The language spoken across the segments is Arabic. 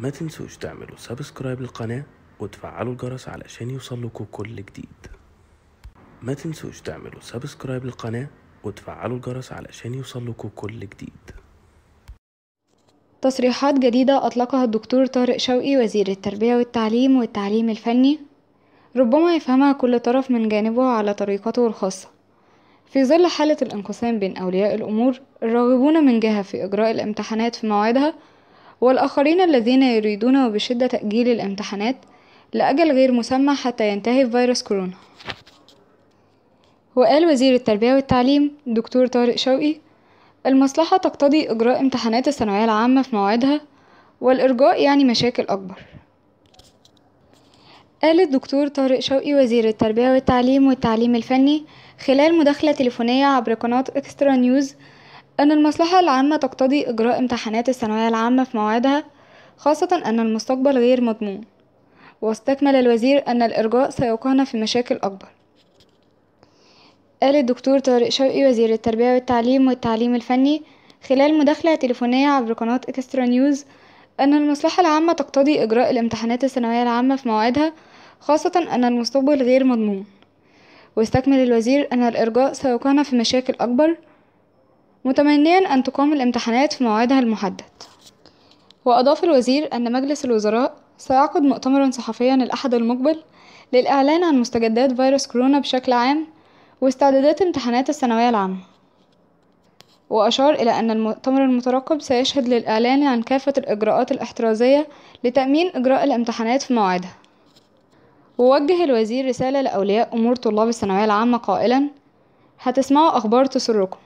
ما تنسوش تعملوا سبسكرايب للقناة وتفعلوا الجرس علشان يوصلكوا كل جديد ما تنسوش تعملوا سبسكرايب للقناة وتفعلوا الجرس علشان يوصلكوا كل جديد تصريحات جديدة أطلقها الدكتور طارق شوقي وزير التربية والتعليم والتعليم الفني ربما يفهمها كل طرف من جانبه على طريقته الخاصة في ظل حالة الانقسام بين أولياء الأمور الراغبون من جهة في إجراء الامتحانات في موعدها والآخرين الذين يريدون وبشدة تأجيل الامتحانات لأجل غير مسمى حتى ينتهي فيروس كورونا وقال وزير التربية والتعليم دكتور طارق شوقي المصلحة تقتضي إجراء امتحانات الثانوية العامة في موعدها والإرجاء يعني مشاكل أكبر قال الدكتور طارق شوقي وزير التربية والتعليم والتعليم الفني خلال مداخلة تليفونية عبر قناة إكسترا نيوز أن المصلحة العامة تقتضي إجراء امتحانات الثانوية العامة في موعدها خاصة أن المستقبل غير مضمون واستكمل الوزير أن الإرجاء سيوقعنا في مشاكل أكبر قال الدكتور طارق شوقي وزير التربية والتعليم والتعليم الفني خلال مداخلة تليفونية عبر قناة إكسترا نيوز أن المصلحة العامة تقتضي إجراء الامتحانات الثانوية العامة في موعدها خاصة أن المستقبل غير مضمون واستكمل الوزير أن الإرجاء سيوقعنا في مشاكل أكبر متمنيا أن تقام الامتحانات في موعدها المحدد وأضاف الوزير أن مجلس الوزراء سيعقد مؤتمرا صحفيا الأحد المقبل للإعلان عن مستجدات فيروس كورونا بشكل عام واستعدادات امتحانات الثانوية العامة وأشار إلى أن المؤتمر المترقب سيشهد للإعلان عن كافة الإجراءات الاحترازية لتأمين إجراء الامتحانات في موعدها ووجه الوزير رسالة لأولياء أمور طلاب الثانوية العامة قائلا هتسمعوا أخبار تسركم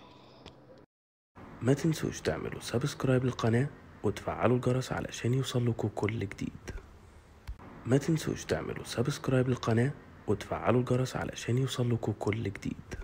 ما تنسوش تعملوا سبسكرايب للقناة وتفعلوا الجرس علشان يوصلكوا كل جديد ما تنسوش تعملوا سبسكرايب للقناة وتفعلوا الجرس علشان يوصلكوا كل جديد